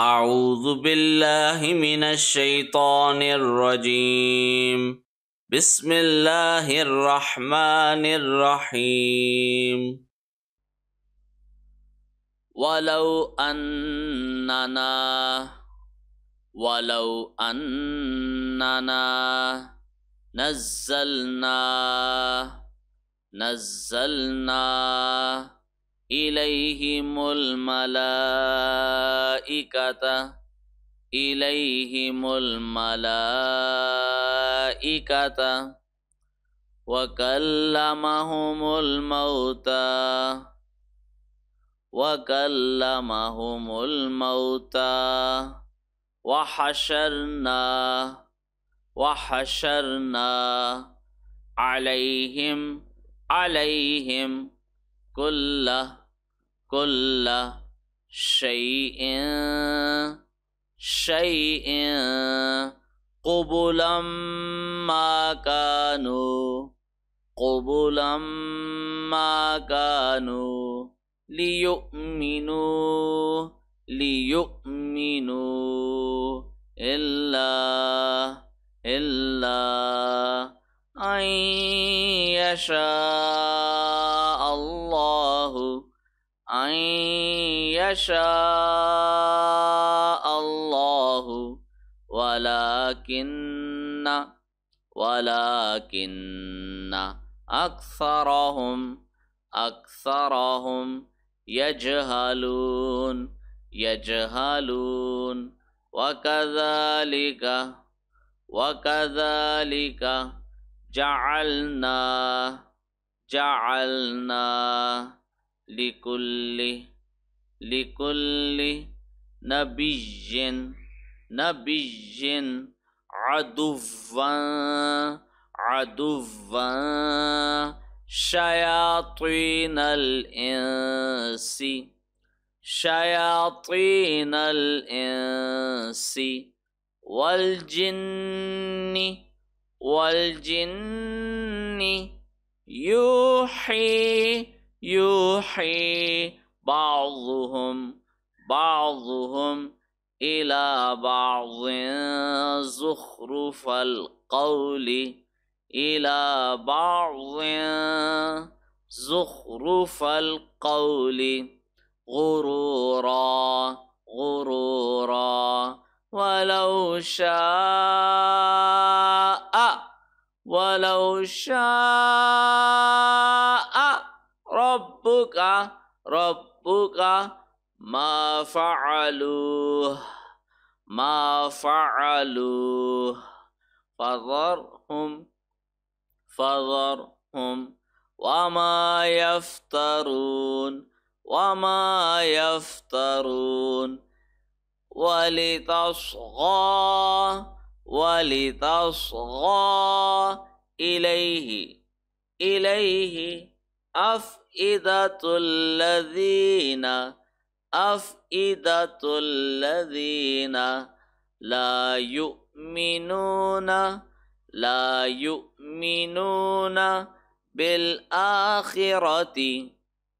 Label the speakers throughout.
Speaker 1: أعوذ بالله من الشيطان الرجيم بسم الله الرحمن الرحيم ولو أننا ولو أننا نزلنا نزلنا إليهم الملائكة إليهم الملائكة وكلمهم الموتى وكلمهم الموتى وحشرنا وحشرنا عليهم عليهم كله كل شيء شيء قبلا ما كانوا قبلا ما كانوا ليؤمنوا ليؤمنوا إلا إلا أن يشاء ومن يشاء الله ولكن ولكن أكثرهم أكثرهم يجهلون يجهلون وكذلك وكذلك جعلنا جعلنا لكل لكل نبي نبي عدوا عدوا شياطين الإنس شياطين الإنس والجن والجن يوحي يوحي بعضهم بعضهم إلى بعض زخرف القول إلى بعض زخرف القول غرورا غرورا ولو شاء ولو شاء ربك ربك ما فعلوه ما فعلوه فذرهم فذرهم وما يفترون وما يفترون ولتصغى ولتصغى إليه إليه أفضل أفئدة الذين أفئدة الذين لا يؤمنون لا يؤمنون بالآخرة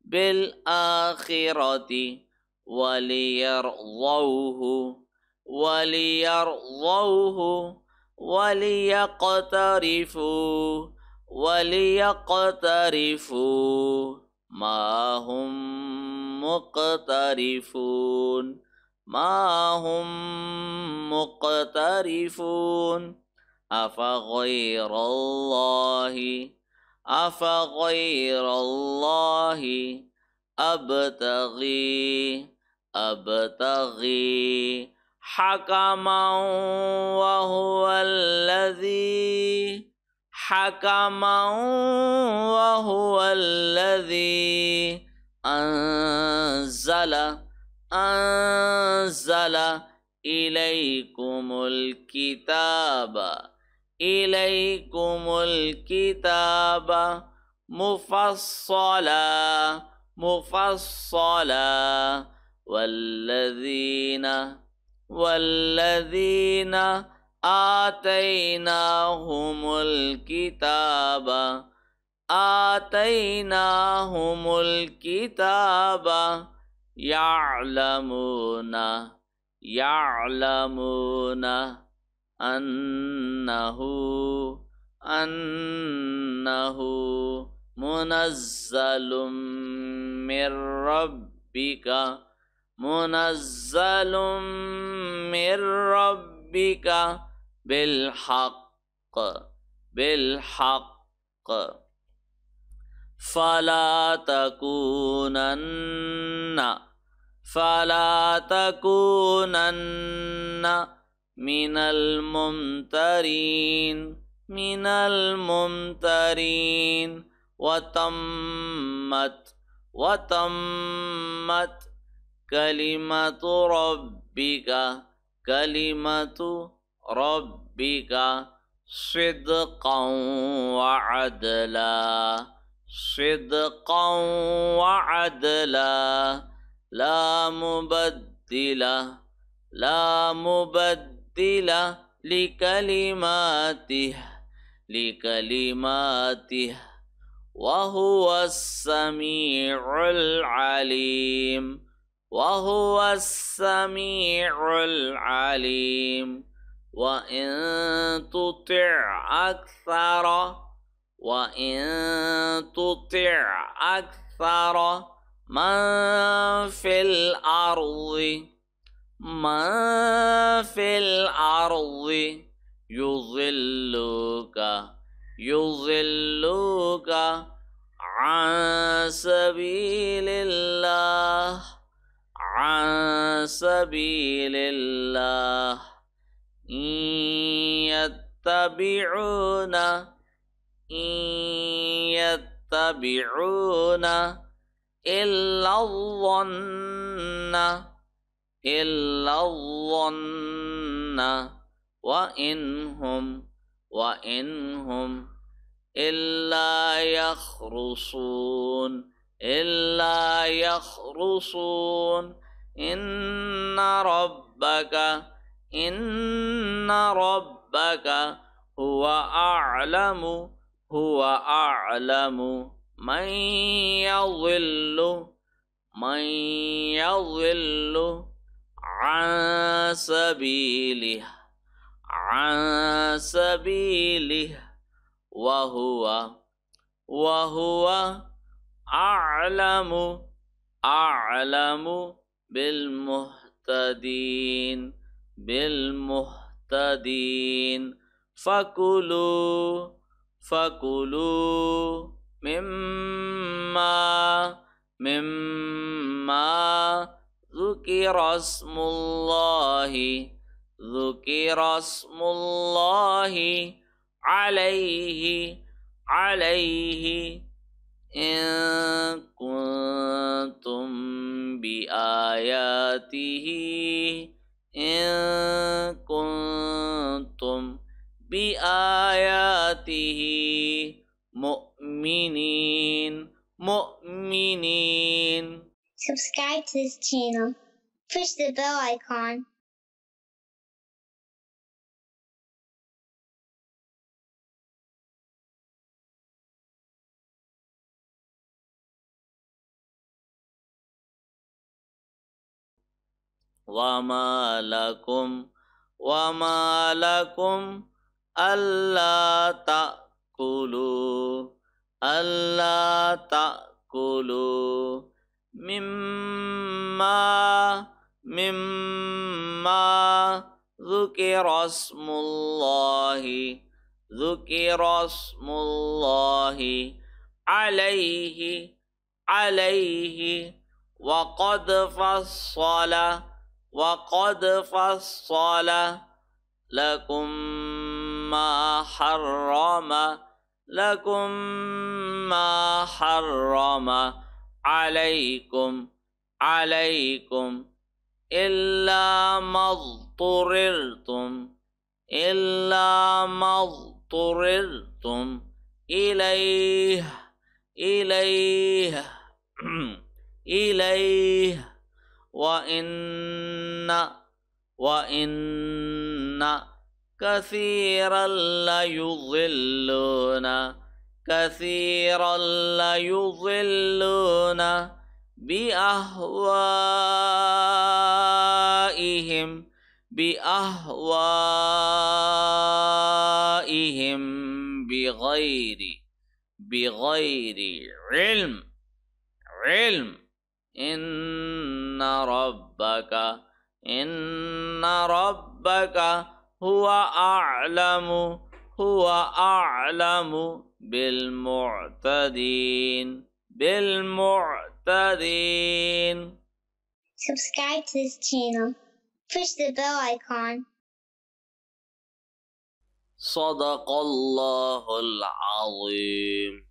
Speaker 1: بالآخرة وليرضوه وليرضوه وليقترفوا وليقترفوا ما هم مقترفون ما هم مقترفون أفغير الله أفغير الله أبتغي أبتغي حكما وهو الذي حكما وهو الذي أنزل أنزل إليكم الكتاب إليكم الكتاب مفصلا مفصلا والذين والذين آتيناهم الكتاب آتيناهم الكتاب يعلمون يعلمون أنه أنه منزل من ربك منزل من ربك بالحق بالحق فلا تكونن فلا تكونن من الممترين من الممترين وتمت وتمت كلمة ربك كلمة ربك صدقا وعدلا صدقا وعدلا لا مبدل لا مبدل لكلماته لكلماته وهو السميع العليم وهو السميع العليم وإن تطع أكثر وإن تطع أكثر من في الأرض من في الأرض يضلك يضلك عن سبيل الله عن سبيل الله يتبعون يتبعون إلا الظن إلا الظن وإن هم وإن هم إلا يخرصون إلا يخرصون إن ربك إن ان ربك هو اعلم هو اعلم من يضل من يضل عن سبيله عن سبيله وهو وهو أعلم أعلم بالمهتدين بالمهتدين المهتدين فكلوا فكلوا مما مما ذكر اسم الله ذكر اسم الله عليه عليه إن كنتم بآياته إن كنتم بآياته مؤمنين مؤمنين Subscribe to this channel. Push the bell icon. وما لكم وما لكم ألا تأكلوا ألا تأكلوا مما مما ذكر اسم الله ذكر اسم الله عليه عليه وقد فصل وقد فصل لكم ما حرم لكم ما حرم عليكم عليكم إلا ما اضطررتم إلا ما اضطررتم إليه إليه إليه وإن وإن كثيرا ليضلون كثيرا ليضلون بأهوائهم بأهوائهم بغير بغير علم علم إن إن ربك إن ربك هو أعلم هو أعلم بالمعتدين بالمعتدين Subscribe to this channel. Push the bell icon. صدق الله العظيم